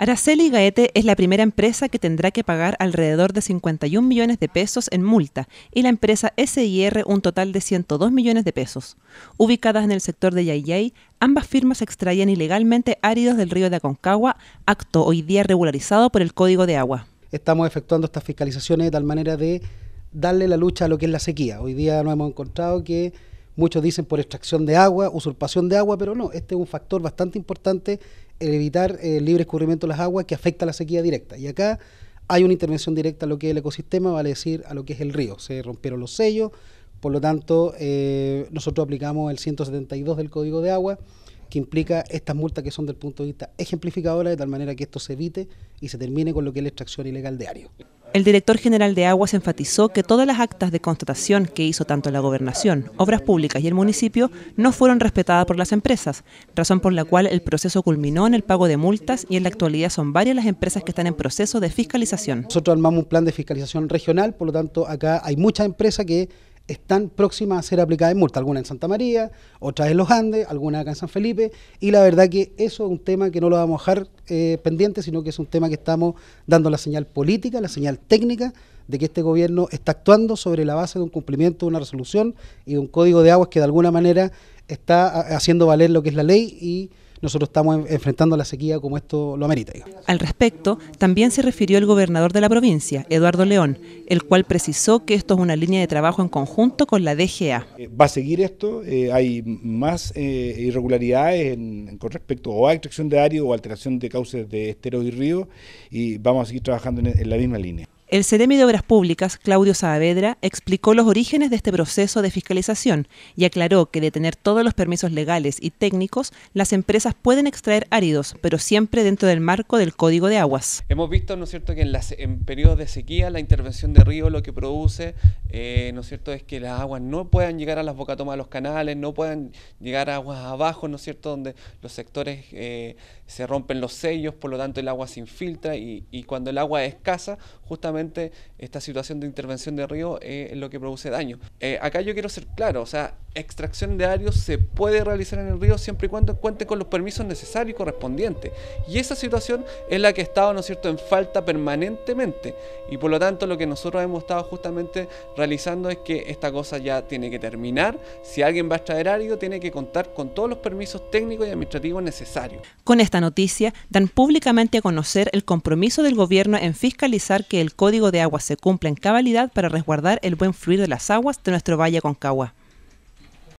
Araceli Gaete es la primera empresa que tendrá que pagar alrededor de 51 millones de pesos en multa y la empresa SIR un total de 102 millones de pesos. Ubicadas en el sector de Yayay, ambas firmas extraían ilegalmente áridos del río de Aconcagua, acto hoy día regularizado por el Código de Agua. Estamos efectuando estas fiscalizaciones de tal manera de darle la lucha a lo que es la sequía. Hoy día nos hemos encontrado que Muchos dicen por extracción de agua, usurpación de agua, pero no, este es un factor bastante importante, el evitar eh, el libre escurrimiento de las aguas que afecta a la sequía directa. Y acá hay una intervención directa a lo que es el ecosistema, vale decir, a lo que es el río. Se rompieron los sellos, por lo tanto, eh, nosotros aplicamos el 172 del Código de Agua, que implica estas multas que son del punto de vista ejemplificadora, de tal manera que esto se evite y se termine con lo que es la extracción ilegal de ario. El director general de Aguas enfatizó que todas las actas de constatación que hizo tanto la gobernación, obras públicas y el municipio no fueron respetadas por las empresas, razón por la cual el proceso culminó en el pago de multas y en la actualidad son varias las empresas que están en proceso de fiscalización. Nosotros armamos un plan de fiscalización regional, por lo tanto acá hay muchas empresas que están próximas a ser aplicadas en multa, algunas en Santa María, otras en Los Andes, algunas acá en San Felipe, y la verdad que eso es un tema que no lo vamos a dejar eh, pendiente, sino que es un tema que estamos dando la señal política, la señal técnica de que este gobierno está actuando sobre la base de un cumplimiento de una resolución y de un código de aguas que de alguna manera está ah, haciendo valer lo que es la ley y nosotros estamos enfrentando la sequía como esto lo amerita. Al respecto, también se refirió el gobernador de la provincia, Eduardo León, el cual precisó que esto es una línea de trabajo en conjunto con la DGA. Eh, Va a seguir esto, eh, hay más eh, irregularidades con respecto o a extracción de área o alteración de cauces de esteros y ríos y vamos a seguir trabajando en la misma línea. El CDM de Obras Públicas, Claudio Saavedra, explicó los orígenes de este proceso de fiscalización y aclaró que de tener todos los permisos legales y técnicos, las empresas pueden extraer áridos, pero siempre dentro del marco del Código de Aguas. Hemos visto, ¿no es cierto?, que en, las, periodos de sequía la intervención de río lo que produce, eh, ¿no es cierto?, es que las aguas no puedan llegar a las bocatomas de los canales, no puedan llegar a aguas abajo, ¿no es cierto?, donde los sectores eh, se rompen los sellos, por lo tanto el agua se infiltra y, y cuando el agua es escasa, justamente esta situación de intervención de río eh, es lo que produce daño. Eh, acá yo quiero ser claro, o sea, extracción de arios se puede realizar en el río siempre y cuando cuente con los permisos necesarios y correspondientes. Y esa situación es la que ha estado, ¿no es cierto?, en falta permanentemente. Y por lo tanto, lo que nosotros hemos estado justamente realizando es que esta cosa ya tiene que terminar. Si alguien va a extraer árido, tiene que contar con todos los permisos técnicos y administrativos necesarios. Con esta noticia, dan públicamente a conocer el compromiso del gobierno en fiscalizar que el Código de Agua se cumpla en cabalidad para resguardar el buen fluir de las aguas de nuestro Valle Concagua.